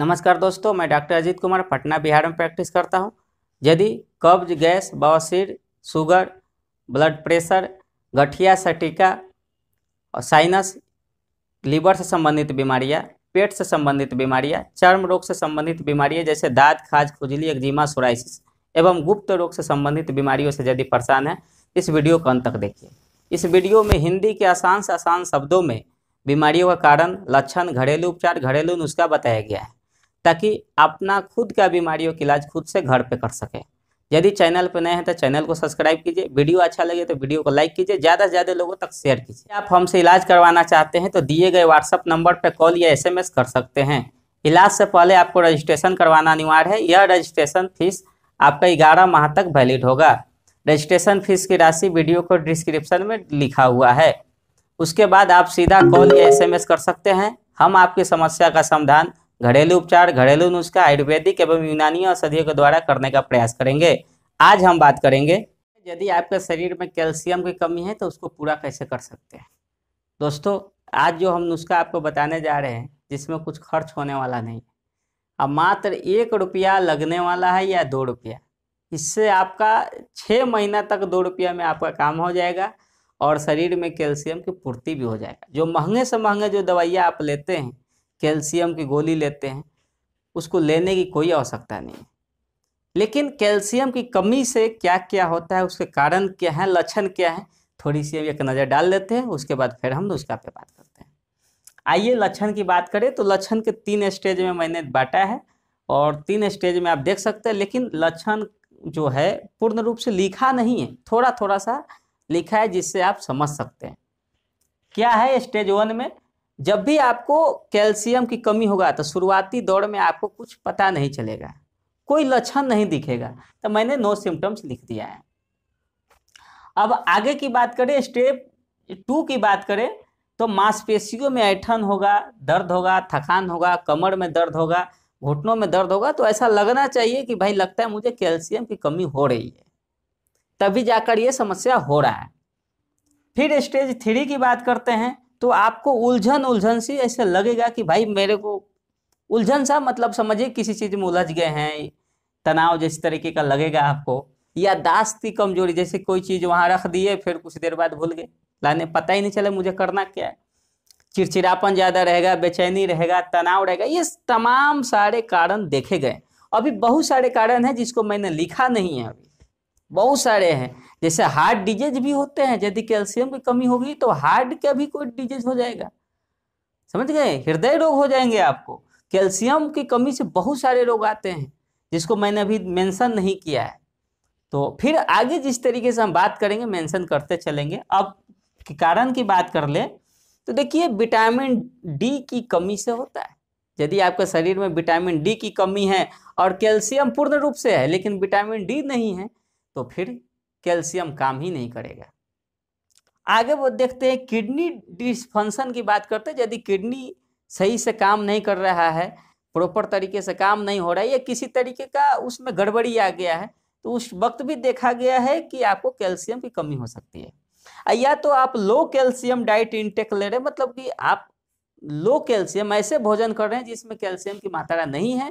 नमस्कार दोस्तों मैं डॉक्टर अजीत कुमार पटना बिहार में प्रैक्टिस करता हूं। यदि कब्ज गैस बवासीर शुगर ब्लड प्रेशर गठिया सटिका और साइनस लीवर से संबंधित बीमारियां पेट से संबंधित बीमारियां चर्म रोग से संबंधित बीमारियां जैसे दाद खाज खुजली एक्जिमा सोराइसिस एवं गुप्त रोग से संबंधित बीमारियों से यदि परेशान है इस वीडियो को अंत तक देखिए इस वीडियो में हिंदी के आसान से आसान शब्दों में बीमारियों का कारण लक्षण घरेलू उपचार घरेलू नुस्खा बताया गया है ताकि अपना खुद का बीमारियों का इलाज खुद से घर पे कर सके यदि चैनल पर नए हैं तो चैनल को सब्सक्राइब कीजिए वीडियो अच्छा लगे तो वीडियो को लाइक कीजिए ज़्यादा से ज़्यादा लोगों तक शेयर कीजिए आप हमसे इलाज करवाना चाहते हैं तो दिए गए व्हाट्सअप नंबर पर कॉल या एस कर सकते हैं इलाज से पहले आपको रजिस्ट्रेशन करवाना अनिवार्य है यह रजिस्ट्रेशन फीस आपका ग्यारह माह तक वैलिड होगा रजिस्ट्रेशन फीस की राशि वीडियो को डिस्क्रिप्शन में लिखा हुआ है उसके बाद आप सीधा कॉल या एसएमएस कर सकते हैं हम आपकी समस्या का समाधान घरेलू उपचार घरेलू नुस्खा आयुर्वेदिक एवं यूनानी औषधियों के द्वारा करने का प्रयास करेंगे आज हम बात करेंगे यदि आपके शरीर में कैल्शियम की कमी है तो उसको पूरा कैसे कर सकते हैं दोस्तों आज जो हम नुस्खा आपको बताने जा रहे हैं जिसमें कुछ खर्च होने वाला नहीं अब मात्र एक रुपया लगने वाला है या दो रुपया इससे आपका छः महीना तक दो रुपया में आपका काम हो जाएगा और शरीर में कैल्शियम की पूर्ति भी हो जाएगा जो महंगे से महंगे जो दवाइयाँ आप लेते हैं कैल्शियम की गोली लेते हैं उसको लेने की कोई आवश्यकता नहीं है लेकिन कैल्शियम की कमी से क्या क्या होता है उसके कारण क्या है लक्षण क्या है थोड़ी सी एक नज़र डाल लेते हैं उसके बाद फिर हम उसका पे बात करते हैं आइए लक्षण की बात करें तो लक्षण के तीन स्टेज में मैंने बांटा है और तीन स्टेज में आप देख सकते हैं लेकिन लक्षण जो है पूर्ण रूप से लिखा नहीं है थोड़ा थोड़ा सा लिखा है जिससे आप समझ सकते हैं क्या है स्टेज वन में जब भी आपको कैल्शियम की कमी होगा तो शुरुआती दौड़ में आपको कुछ पता नहीं चलेगा कोई लक्षण नहीं दिखेगा तो मैंने नो सिम्टम्स लिख दिया है अब आगे की बात करें स्टेप टू की बात करें तो मांसपेशियों में ऐठन होगा दर्द होगा थकान होगा कमर में दर्द होगा घुटनों में दर्द होगा तो ऐसा लगना चाहिए कि भाई लगता है मुझे कैल्शियम की कमी हो रही है तभी जाकर ये समस्या हो रहा है फिर स्टेज थ्री की बात करते हैं तो आपको उलझन उलझन सी ऐसे लगेगा कि भाई मेरे को उलझन सा मतलब समझिए किसी चीज़ में उलझ गए हैं तनाव जैसे तरीके का लगेगा आपको दास की कमजोरी जैसे कोई चीज़ वहां रख दिए फिर कुछ देर बाद भूल गए लाने पता ही नहीं चले मुझे करना क्या है चिड़चिड़ापन ज़्यादा रहेगा बेचैनी रहेगा तनाव रहेगा ये तमाम सारे कारण देखे गए अभी बहुत सारे कारण हैं जिसको मैंने लिखा नहीं है अभी बहुत सारे हैं जैसे हार्ट डिजीज भी होते हैं यदि कैल्शियम की कमी होगी तो हार्ट का भी कोई डिजीज हो जाएगा समझ गए हृदय रोग हो जाएंगे आपको कैल्शियम की कमी से बहुत सारे रोग आते हैं जिसको मैंने अभी मेंशन नहीं किया है तो फिर आगे जिस तरीके से हम बात करेंगे मेंशन करते चलेंगे अब के कारण की बात कर ले तो देखिए विटामिन डी की कमी से होता है यदि आपके शरीर में विटामिन डी की कमी है और कैल्शियम पूर्ण रूप से है लेकिन विटामिन डी नहीं है तो फिर कैल्शियम काम ही नहीं करेगा आगे वो देखते हैं किडनी डिसफंक्शन की बात करते हैं यदि किडनी सही से काम नहीं कर रहा है प्रॉपर तरीके से काम नहीं हो रहा है या किसी तरीके का उसमें गड़बड़ी आ गया है तो उस वक्त भी देखा गया है कि आपको कैल्शियम की कमी हो सकती है या तो आप लो कैल्शियम डाइट इनटेक ले रहे हैं मतलब कि आप लो कैल्शियम ऐसे भोजन कर रहे हैं जिसमें कैल्शियम की मात्रा नहीं है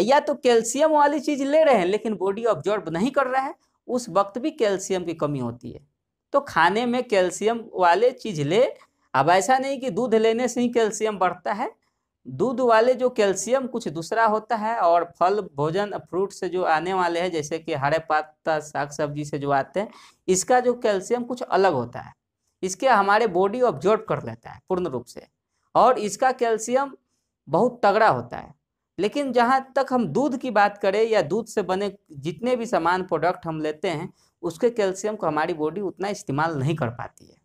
या तो कैल्शियम वाली चीज़ ले रहे हैं लेकिन बॉडी ऑब्जॉर्ब नहीं कर रहा है उस वक्त भी कैल्शियम की कमी होती है तो खाने में कैल्शियम वाले चीज़ ले अब ऐसा नहीं कि दूध लेने से ही कैल्शियम बढ़ता है दूध वाले जो कैल्शियम कुछ दूसरा होता है और फल भोजन फ्रूट से जो आने वाले हैं जैसे कि हरे पत्ता साग सब्जी से जो आते हैं इसका जो कैल्शियम कुछ अलग होता है इसके हमारे बॉडी ऑब्जॉर्ब कर लेता है पूर्ण रूप से और इसका कैल्शियम बहुत तगड़ा होता है लेकिन जहाँ तक हम दूध की बात करें या दूध से बने जितने भी सामान प्रोडक्ट हम लेते हैं उसके कैल्शियम को हमारी बॉडी उतना इस्तेमाल नहीं कर पाती है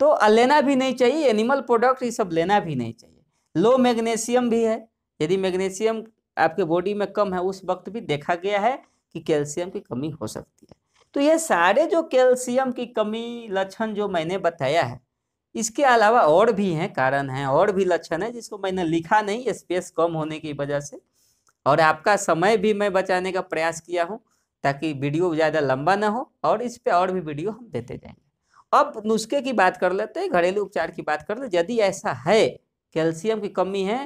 तो लेना भी नहीं चाहिए एनिमल प्रोडक्ट ये सब लेना भी नहीं चाहिए लो मैग्नीशियम भी है यदि मैग्नीशियम आपके बॉडी में कम है उस वक्त भी देखा गया है कि कैल्शियम की कमी हो सकती है तो ये सारे जो कैल्शियम की कमी लक्षण जो मैंने बताया है इसके अलावा और भी हैं कारण हैं और भी लक्षण हैं जिसको मैंने लिखा नहीं स्पेस कम होने की वजह से और आपका समय भी मैं बचाने का प्रयास किया हूँ ताकि वीडियो ज़्यादा लंबा ना हो और इस पर और भी वीडियो हम देते जाएंगे अब नुस्खे की बात कर लेते हैं घरेलू उपचार की बात कर लेते यदि ऐसा है कैल्शियम की कमी है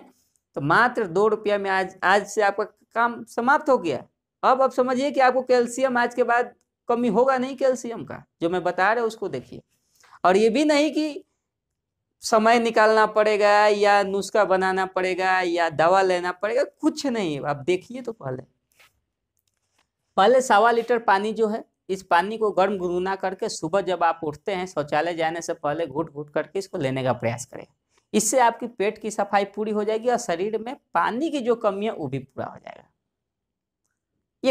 तो मात्र दो रुपया में आज आज से आपका काम समाप्त हो गया अब आप समझिए कि आपको कैल्शियम आज के बाद कमी होगा नहीं कैल्शियम का जो मैं बता रहा हूँ उसको देखिए और ये भी नहीं कि समय निकालना पड़ेगा या नुस्खा बनाना पड़ेगा या दवा लेना पड़ेगा कुछ नहीं आप देखिए तो पहले पहले सवा लीटर पानी जो है इस पानी को गर्म गुनगुना करके सुबह जब आप उठते हैं शौचालय जाने से पहले घुट घुट करके इसको लेने का प्रयास करें इससे आपकी पेट की सफाई पूरी हो जाएगी और शरीर में पानी की जो कमी है वो भी पूरा हो जाएगा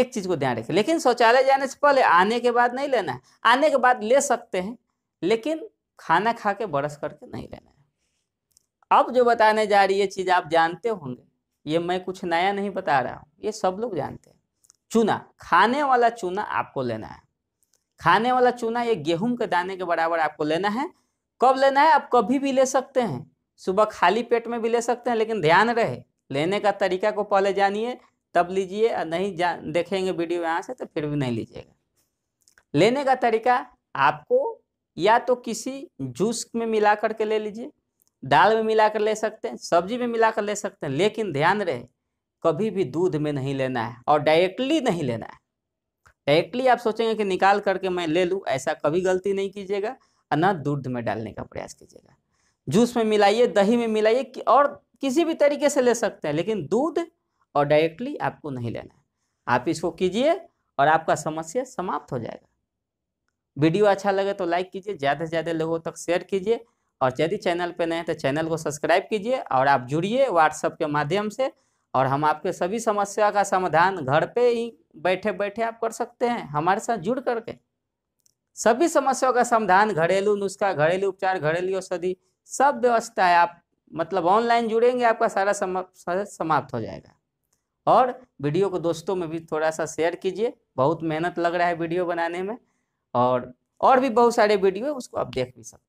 एक चीज को ध्यान रखें लेकिन शौचालय जाने से पहले आने के बाद नहीं लेना है आने के बाद ले सकते हैं लेकिन खाना खा के बरस करके नहीं रहना है अब जो बताने जा रही है चीज़ आप जानते होंगे ये मैं कुछ नया नहीं बता रहा हूँ ये सब लोग जानते हैं चूना खाने वाला चूना आपको लेना है खाने वाला चूना ये गेहूं के दाने के बराबर आपको लेना है कब लेना है आप कभी भी ले सकते हैं सुबह खाली पेट में भी ले सकते हैं लेकिन ध्यान रहे लेने का तरीका को पहले जानिए तब लीजिए और नहीं जा देखेंगे वीडियो यहाँ से तो फिर भी नहीं लीजिएगा लेने का तरीका आपको या तो किसी जूस में मिला करके ले लीजिए दाल में मिला कर ले सकते हैं सब्जी में मिला कर ले सकते हैं लेकिन ध्यान रहे कभी भी दूध में नहीं लेना है और डायरेक्टली नहीं लेना है डायरेक्टली आप सोचेंगे कि निकाल करके मैं ले लूँ ऐसा कभी गलती नहीं कीजिएगा और ना दूध में डालने का प्रयास कीजिएगा जूस में मिलाइए दही में मिलाइए कि और किसी भी तरीके से ले सकते हैं लेकिन दूध और डायरेक्टली आपको नहीं लेना है आप इसको कीजिए और आपका समस्या समाप्त हो जाएगा वीडियो अच्छा लगे तो लाइक कीजिए ज़्यादा से ज़्यादा लोगों तक शेयर कीजिए और यदि चैनल पर नए हैं तो चैनल को सब्सक्राइब कीजिए और आप जुड़िए व्हाट्सअप के माध्यम से और हम आपके सभी समस्या का समाधान घर पे ही बैठे बैठे आप कर सकते हैं हमारे साथ जुड़ करके सभी समस्याओं का समाधान घरेलू नुस्खा घरेलू उपचार घरेलू औषधि सब व्यवस्था है आप मतलब ऑनलाइन जुड़ेंगे आपका सारा समाप्त हो जाएगा और वीडियो को दोस्तों में भी थोड़ा सा शेयर कीजिए बहुत मेहनत लग रहा है वीडियो बनाने में और और भी बहुत सारे वीडियो है उसको आप देख भी सकते